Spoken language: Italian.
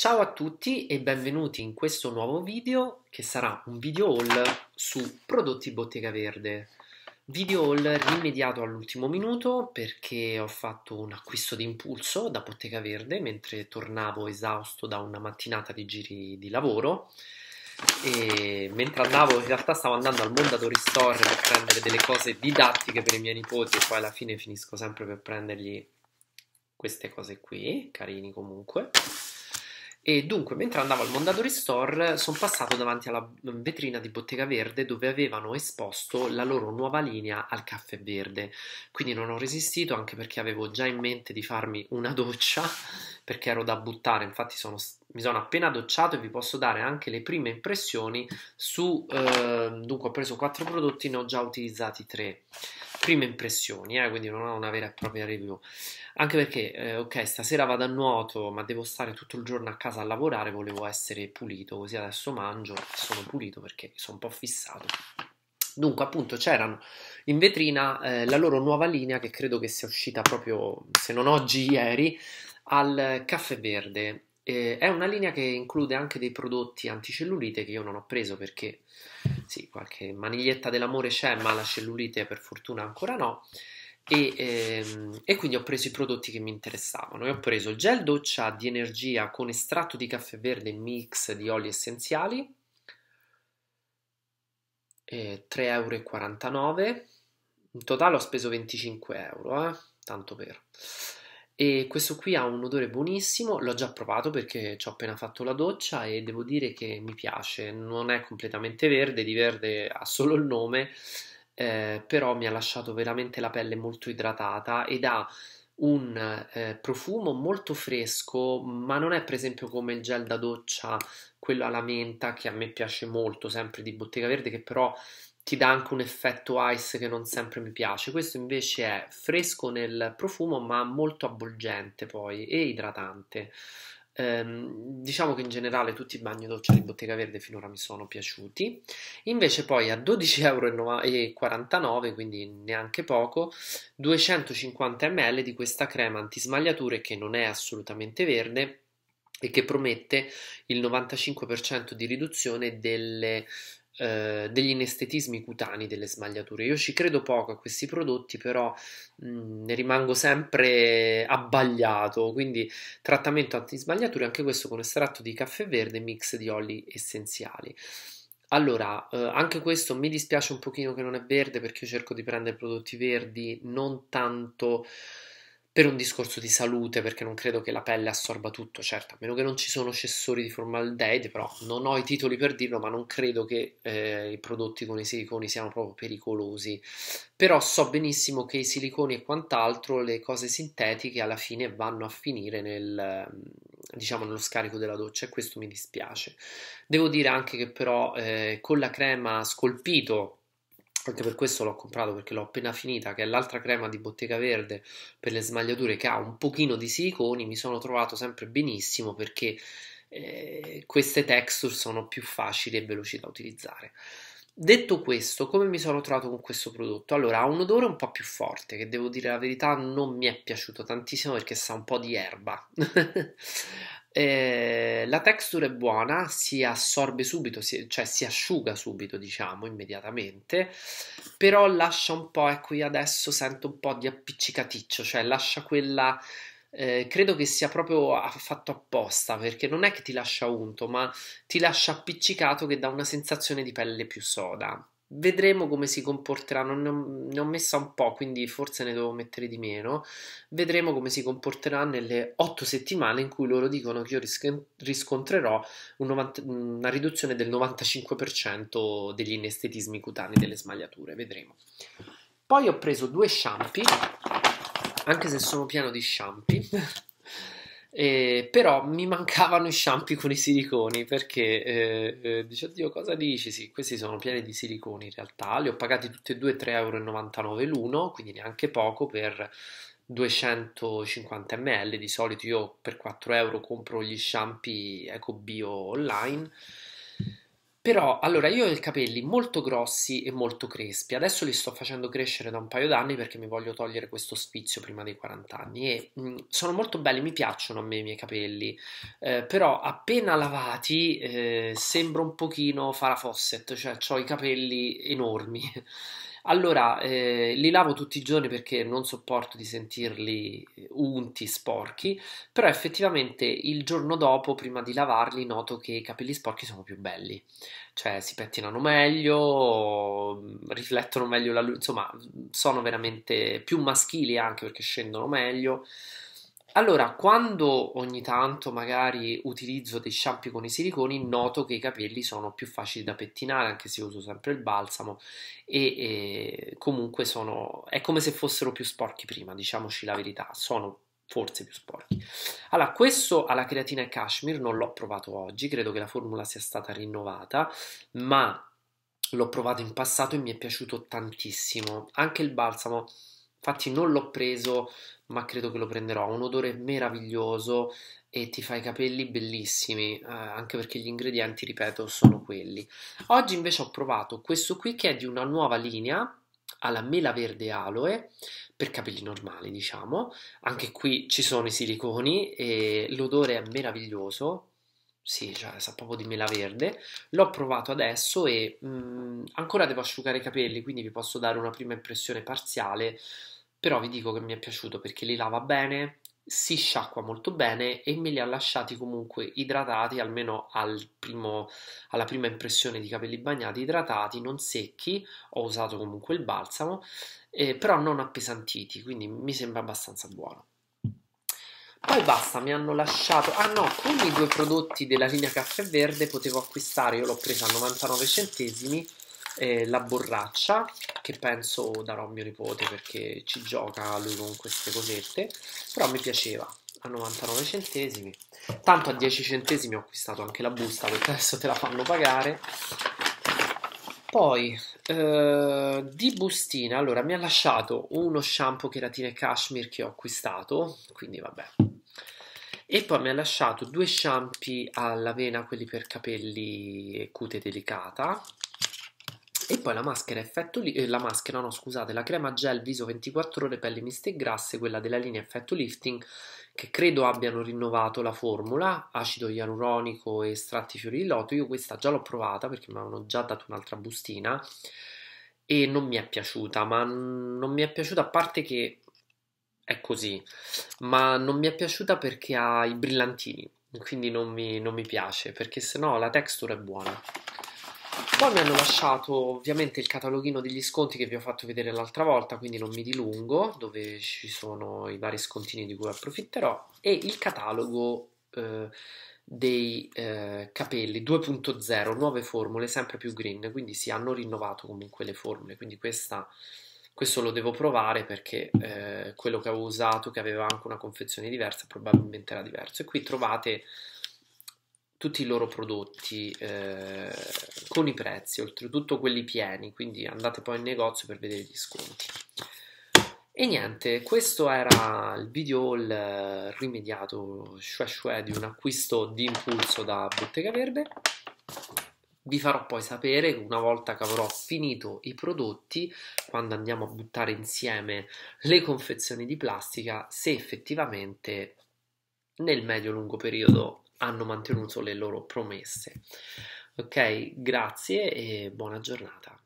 Ciao a tutti e benvenuti in questo nuovo video che sarà un video haul su prodotti Bottega Verde. Video haul rimediato all'ultimo minuto perché ho fatto un acquisto di impulso da Bottega Verde mentre tornavo esausto da una mattinata di giri di lavoro e mentre andavo in realtà stavo andando al Mondadori Store per prendere delle cose didattiche per i miei nipoti e poi alla fine finisco sempre per prendergli queste cose qui, carini comunque e dunque, mentre andavo al Mondadori Store, sono passato davanti alla vetrina di Bottega Verde dove avevano esposto la loro nuova linea al caffè verde. Quindi non ho resistito, anche perché avevo già in mente di farmi una doccia, perché ero da buttare. Infatti, sono, mi sono appena docciato e vi posso dare anche le prime impressioni su. Eh, dunque, ho preso quattro prodotti, ne ho già utilizzati tre prime impressioni, eh, quindi non ho una vera e propria review. Anche perché, eh, ok, stasera vado a nuoto, ma devo stare tutto il giorno a casa a lavorare, volevo essere pulito, così adesso mangio e sono pulito perché sono un po' fissato. Dunque, appunto, c'erano in vetrina eh, la loro nuova linea che credo che sia uscita proprio, se non oggi, ieri, al caffè verde. Eh, è una linea che include anche dei prodotti anticellulite che io non ho preso perché sì, qualche maniglietta dell'amore c'è, ma la cellulite per fortuna ancora no. E, ehm, e, quindi ho preso i prodotti che mi interessavano e ho preso gel doccia di energia con estratto di caffè verde mix di oli essenziali eh, 3,49 euro in totale ho speso 25 euro eh? tanto per e questo qui ha un odore buonissimo, l'ho già provato perché ci ho appena fatto la doccia e devo dire che mi piace, non è completamente verde, di verde ha solo il nome, eh, però mi ha lasciato veramente la pelle molto idratata ed ha un eh, profumo molto fresco, ma non è per esempio come il gel da doccia, quello alla menta che a me piace molto, sempre di Bottega Verde, che però ti dà anche un effetto ice che non sempre mi piace. Questo invece è fresco nel profumo, ma molto avvolgente poi e idratante. Ehm, diciamo che in generale tutti i bagni dolci di Bottega Verde finora mi sono piaciuti. Invece poi a 12,49€, quindi neanche poco, 250 ml di questa crema antismagliature che non è assolutamente verde e che promette il 95% di riduzione delle eh, degli inestetismi cutanei, delle smagliature. Io ci credo poco a questi prodotti, però mh, mm, ne rimango sempre abbagliato. Quindi trattamento anti-smagliature, anche questo con estratto di caffè verde e mix di oli essenziali. Allora, eh, anche questo mi dispiace un pochino che non è verde perché io cerco di prendere prodotti verdi, non tanto per un discorso di salute, perché non credo che la pelle assorba tutto, certo, a meno che non ci sono cessori di formaldeide, però non ho i titoli per dirlo, ma non credo che eh, i prodotti con i siliconi siano proprio pericolosi. Però so benissimo che i siliconi e quant'altro, le cose sintetiche alla fine vanno a finire nel, ehm, diciamo, nello scarico della doccia e questo mi dispiace. Devo dire anche che però eh, con la crema scolpito anche per questo l'ho comprato perché l'ho appena finita, che è l'altra crema di Bottega Verde per le smagliature che ha un pochino di siliconi, mi sono trovato sempre benissimo perché eh, queste texture sono più facili e veloci da utilizzare. Detto questo, come mi sono trovato con questo prodotto? Allora, ha un odore un po' più forte, che devo dire la verità non mi è piaciuto tantissimo perché sa un po' di erba. Eh, la texture è buona, si assorbe subito, si, cioè si asciuga subito, diciamo, immediatamente, però lascia un po', ecco io adesso sento un po' di appiccicaticcio, cioè lascia quella... Eh, credo che sia proprio fatto apposta perché non è che ti lascia unto, ma ti lascia appiccicato che dà una sensazione di pelle più soda. Vedremo come si comporterà, non ne, ho, ne ho messa un po', quindi forse ne devo mettere di meno. Vedremo come si comporterà nelle 8 settimane in cui loro dicono che io riscontrerò un 90, una riduzione del 95% degli inestetismi cutanei delle smagliature. Vedremo. Poi ho preso due shampoo, anche se sono pieno di shampoo. Eh, però mi mancavano i shampoo con i siliconi perché eh, eh, dice oddio cosa dici? Sì, questi sono pieni di siliconi in realtà, li ho pagati tutti e due 3,99 euro l'uno, quindi neanche poco per 250 ml, di solito io per 4 euro compro gli shampoo eco bio online però, allora, io ho i capelli molto grossi e molto crespi, adesso li sto facendo crescere da un paio d'anni perché mi voglio togliere questo sfizio prima dei 40 anni e mh, mhmm, sono molto belli, mi piacciono a me i miei capelli, eh, però appena lavati eh, sembro un pochino Farah Fawcett, cioè ho i capelli enormi allora, eh, li lavo tutti i giorni perché non sopporto di sentirli eh, unti, sporchi, però effettivamente il giorno dopo, prima di lavarli, noto che i capelli sporchi sono più belli, cioè si pettinano meglio, mm, riflettono meglio la luce, insomma sono veramente più maschili anche perché scendono meglio. Allora, quando ogni tanto magari utilizzo dei shampoo con i siliconi, noto che i capelli sono più facili da pettinare, anche se uso sempre il balsamo e, e comunque sono è come se fossero più sporchi prima, diciamoci la verità, sono forse più sporchi. Allora, questo alla creatina e cashmere non l'ho provato oggi, credo che la formula sia stata rinnovata, ma l'ho provato in passato e mi è piaciuto tantissimo. Anche il balsamo Infatti non l'ho preso, ma credo che lo prenderò. Ha un odore meraviglioso e ti fa i capelli bellissimi, eh, anche perché gli ingredienti, ripeto, sono quelli. Oggi invece ho provato questo qui che è di una nuova linea alla mela verde aloe per capelli normali, diciamo. Anche qui ci sono i siliconi e l'odore è meraviglioso, sì, cioè, sa proprio di mela verde. L'ho provato adesso e mh, mm, ancora devo asciugare i capelli, quindi vi posso dare una prima impressione parziale, però vi dico che mi è piaciuto perché li lava bene, si sciacqua molto bene e me li ha lasciati comunque idratati, almeno al primo, alla prima impressione di capelli bagnati, idratati, non secchi, ho usato comunque il balsamo, eh, però non appesantiti, quindi mi sembra abbastanza buono. Poi basta, mi hanno lasciato. Ah no, con i due prodotti della linea caffè verde potevo acquistare, io l'ho presa a 99 centesimi, eh, la borraccia, che penso darò a mio nipote perché ci gioca lui con queste cosette, però mi piaceva a 99 centesimi. Tanto a 10 centesimi ho acquistato anche la busta perché adesso te la fanno pagare. Poi eh, di bustina, allora mi ha lasciato uno shampoo keratina e cashmere che ho acquistato, quindi vabbè, e poi mi ha lasciato due shampoo all'avena, quelli per capelli e cute delicata. E poi la maschera effetto eh, la maschera, no, scusate, la crema gel viso 24 ore pelli miste e grasse, quella della linea effetto lifting, che credo abbiano rinnovato la formula, acido ianuronico e estratti fiori di loto. Io questa già l'ho provata perché mi avevano già dato un'altra bustina e non mi è piaciuta, ma non mi è piaciuta a parte che è così, ma non mi è piaciuta perché ha i brillantini, quindi non mi, non mi piace, perché sennò la texture è buona. Poi mi hanno lasciato ovviamente il cataloghino degli sconti che vi ho fatto vedere l'altra volta, quindi non mi dilungo, dove ci sono i vari scontini di cui approfitterò, e il catalogo eh, dei eh, capelli 2.0, nuove formule sempre più green, quindi si sì, hanno rinnovato comunque le formule, quindi questa questo lo devo provare perché eh, quello che avevo usato, che aveva anche una confezione diversa, probabilmente era diverso. E qui trovate tutti i loro prodotti eh, con i prezzi, oltretutto quelli pieni, quindi andate poi in negozio per vedere gli sconti. E niente, questo era il video haul rimediato shue shue di un acquisto di impulso da Bottega Verde. Vi farò poi sapere una volta che avrò finito i prodotti, quando andiamo a buttare insieme le confezioni di plastica, se effettivamente nel medio-lungo periodo hanno mantenuto le loro promesse. Ok, grazie e buona giornata.